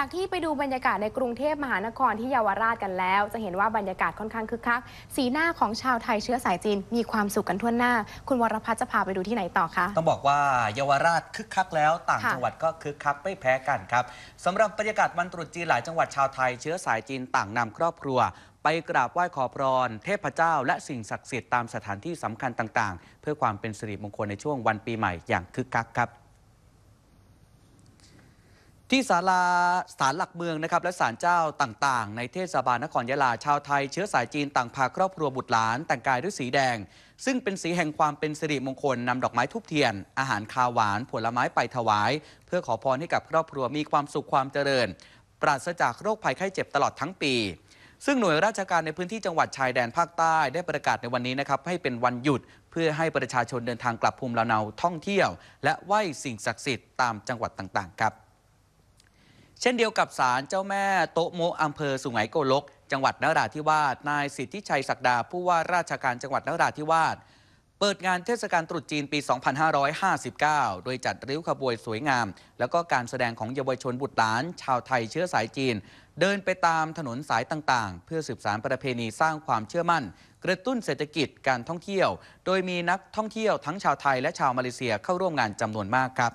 จากที่ไปดูบรรยากาศในกรุงเทพมหานครที่เยาวราชกันแล้ว จะเห็นว่าบรรยากาศค่อนข้างคึกคักสีหน้าของชาวไทยเชื้อสายจีนมีความสุขกันทั่วหน้าคุณวรพัฒน์จะพาไปดูที่ไหนต่อคะ ต้องบอกว่าเยาวราชคึกคักแล้วต่างจังหวัดก็คึกคักไม่แพ้กันครับสำหรับบรรยากาศวันตรุษจีนหลายจังหวัดชาวไทยเชื้อสายจีนต่างนำครอบครัว ไปกราบไหว้ขอพรเทพเจ้าและสิ่งศักดิ์สิทธิ์ตามสถานที่สำคัญต่างๆ เพื่อความเป็นสิริมงคลในช่วงวันปีใหม่อย่างคึกคักครับที่ศาลาศาลหลักเมืองนะครับและศาลเจ้าต่างๆ ในเทศบาลนครยะลาชาวไทย เชื้อสายจีนต่างพาครอบครัวบุตรหลานแต่งกายด้วยสีแดง ซึ่งเป็นสีแห่งความเป็นสิริมงคลนำดอกไม้ทุบเทียน อาหารคาวหวานผลไม้ไปถวาย เพื่อขอพรให้กับครอบครัวมีความสุขความเจริญ ปราศจากโรคภัยไข้เจ็บตลอดทั้งปี ซึ่งหน่วยราชการในพื้นที่จังหวัดชายแดนภาคใต้ได้ประกาศในวันนี้นะครับให้เป็นวันหยุดเพื่อให้ประชาชนเดินทางกลับภูมิลำเนาท่องเที่ยว และไหว้สิ่งศักดิ์สิทธิ์ตามจังหวัดต่างๆ ครับเช่นเดียวกับศาลเจ้าแม่โตโม อำเภอ สุไหงโกลก จังหวัดนราธิวาส นายสิทธิชัยศักดาผู้ว่าราชการจังหวัดนราธิวาสเปิดงานเทศกาลตรุษจีนปี 2559 โดยจัดริ้วขบวนสวยงาม แล้วก็การแสดงของเยาวชนบุตรหลาน ชาวไทยเชื้อสายจีน เดินไปตามถนนสายต่าง ๆ เพื่อสืบสารประเพณีสร้างความเชื่อมั่น กระตุ้นเศรษฐกิจการท่องเที่ยว โดยมีนักท่องเที่ยวทั้งชาวไทยและชาวมาเลเซียเข้าร่วมงานจำนวนมากครับ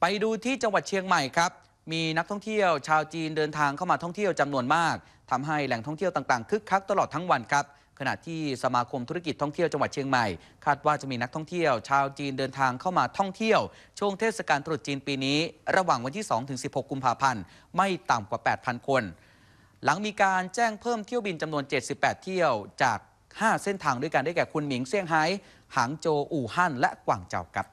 ไปดูที่จังหวัดเชียงใหม่ครับมีนักท่องเที่ยวชาวจีนเดินทางเข้ามาท่องเที่ยวจำนวนมาก ทำให้แหล่งท่องเที่ยวต่างๆ คึกคักตลอดทั้งวันครับ ขณะที่สมาคมธุรกิจท่องเที่ยวจังหวัดเชียงใหม่คาดว่าจะมีนักท่องเที่ยวชาวจีนเดินทางเข้ามาท่องเที่ยวช่วงเทศกาลตรุษจีนปีนี้ ระหว่างวันที่2-16ถึงกุมภาพันธ์ไม่ต่ำกว่า 8,000 คน หลังมีการแจ้งเพิ่มเที่ยวบินจำนวน 78 เที่ยว จาก 5 เส้นทางด้วยกันได้แก่ คุณหมิง เซี่ยงไฮ้ หางโจว อู่ฮั่น และกวางเจาครับ